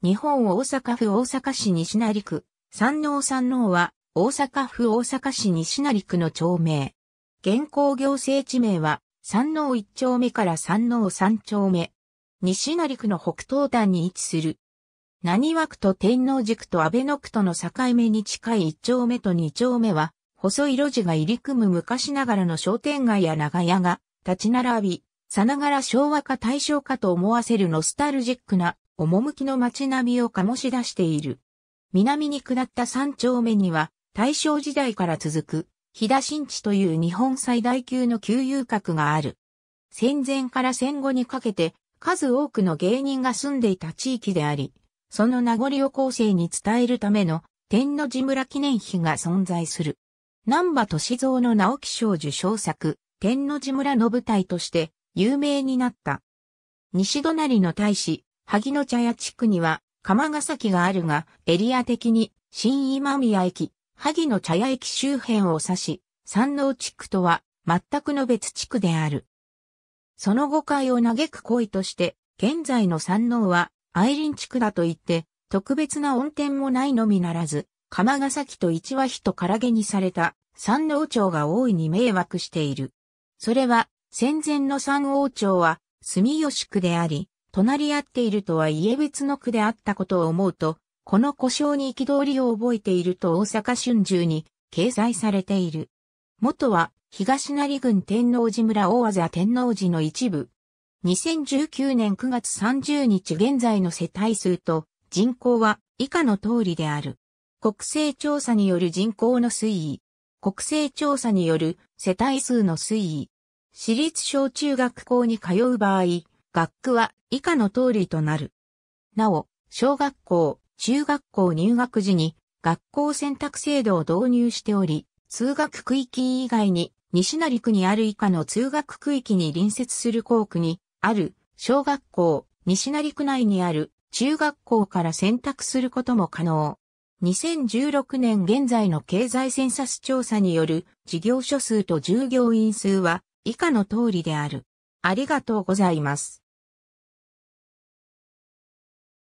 日本大阪府大阪市西成区、山王山王は、大阪府大阪市西成区の町名。現行行政地名は、山王一丁目から山王三丁目。西成区の北東端に位置する。何枠と天王寺区と安倍野区との境目に近い一丁目と二丁目は、細い路地が入り組む昔ながらの商店街や長屋が立ち並び、さながら昭和か大正かと思わせるノスタルジックな趣の街並みを醸し出している。南に下った三丁目には、大正時代から続く、飛騨新地という日本最大級の旧遊郭がある。戦前から戦後にかけて、数多くの芸人が住んでいた地域であり、その名残を後世に伝えるための、天の寺村記念碑が存在する。南波歳三の直木賞受賞作、天の寺村の舞台として、有名になった。西隣の大使、萩野茶屋地区には、釜ヶ崎があるが、エリア的に、新今宮駅、萩野茶屋駅周辺を指し、山王地区とは、全くの別地区である。その誤解を嘆く行為として、現在の山王は、愛林地区だと言って、特別な恩典もないのみならず、釜ヶ崎と一和日と唐揚にされた、山王町が大いに迷惑している。それは、戦前の山王町は、住吉区であり、隣り合っているとはいえ別の区であったことを思うと、この故障に憤りを覚えていると大阪春秋に掲載されている。元は東成郡天王寺村大技天王寺の一部。2019年9月30日現在の世帯数と人口は以下の通りである。国勢調査による人口の推移。国勢調査による世帯数の推移。私立小中学校に通う場合、学区は以下の通りとなる。なお、小学校、中学校入学時に学校選択制度を導入しており、通学区域以外に西成区にある以下の通学区域に隣接する校区にある小学校、西成区内にある中学校から選択することも可能。2016年現在の経済センサス調査による事業所数と従業員数は以下の通りである。ありがとうございます。